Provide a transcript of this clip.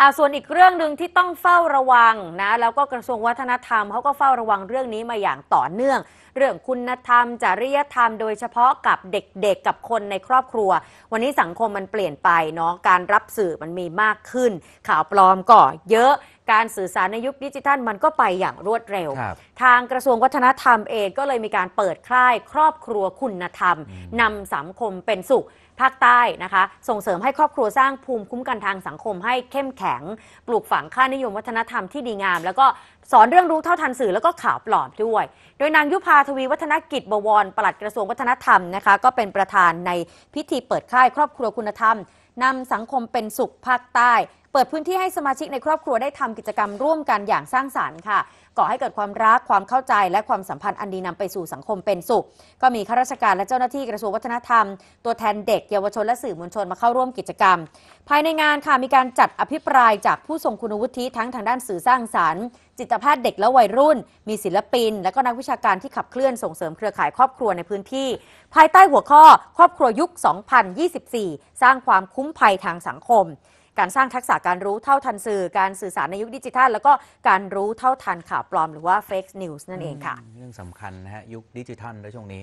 อ่าส่วนอีกเรื่องหนึ่งที่ต้องเฝ้าระวังนะ แล้วก็กระทรวงวัฒนธรรมเขาก็เฝ้าระวังเรื่องนี้มาอย่างต่อเนื่อง เรื่องคุณธรรมจริยธรรมโดยเฉพาะกับเด็กๆกับคนในครอบครัว วันนี้สังคมมันเปลี่ยนไปเนาะการรับสื่อมันมีมากขึ้นข่าวปลอมก็เยอะการสื่อสารในยุคดิจิทัลมันก็ไปอย่างรวดเร็วรทางกระทรวงวัฒนธรรมเองก็เลยมีการเปิดค่ายครอบครัวคุณธรรม นำสังคมเป็นสุขภาคใต้นะคะส่งเสริมให้ครอบครัวสร้างภูมิคุ้มกันทางสังคมให้เข้มแข็ง ปลูกฝังค่านิยมวัฒนธรรมที่ดีงาม แล้วก็สอนเรื่องรู้เท่าทันสื่อแล้วก็ข่าวปลอมด้วย โดยนางยุพาทวีวัฒนกิจบวรปลัดกระทรวงวัฒนธรรมนะคะก็เป็นประธานในพิธีเปิดค่ายครอบครัวคุณธรรมนำสังคมเป็นสุขภาคใต้ เปิดพื้นที่ให้สมาชิกในครอบครัวได้ทำกิจกรรมร่วมกันอย่างสร้างสารรค์ค่ะก่อให้เกิดความรักความเข้าใจและความสัมพันธ์อันดีนำไปสู่สังคมเป็นสุข ก็มีข้าราชการและเจ้าหน้าที่กระทรวงวัฒนธรรม ตัวแทนเด็ก เยาวชนและสื่อมวลชนมาเข้าร่วมกิจกรรม ภายในงานค่ะมีการจัดอภิปรายจากผู้ทรงคุณวุฒิทั้งทางด้านสื่อสร้างสารรค์ จิตแพทย์เด็กและวัยรุ่น มีศิลปิน และก็นักวิชาการที่ขับเคลื่อนส่งเสริมเครือข่ายครอบครัวในพื้นที่ ภายใต้หัวข้อ ครอบครัวยุค 2024 สร้างความคุ้มมภัยทางสังคม การสร้างทักษะการรู้เท่าทันสื่อ การสื่อสารในยุคดิจิทัล แล้วก็การรู้เท่าทันข่าวปลอมหรือว่าเฟกนิวส์นั่นเองค่ะ เรื่องสำคัญนะฮะ ยุคดิจิทัลในช่วงนี้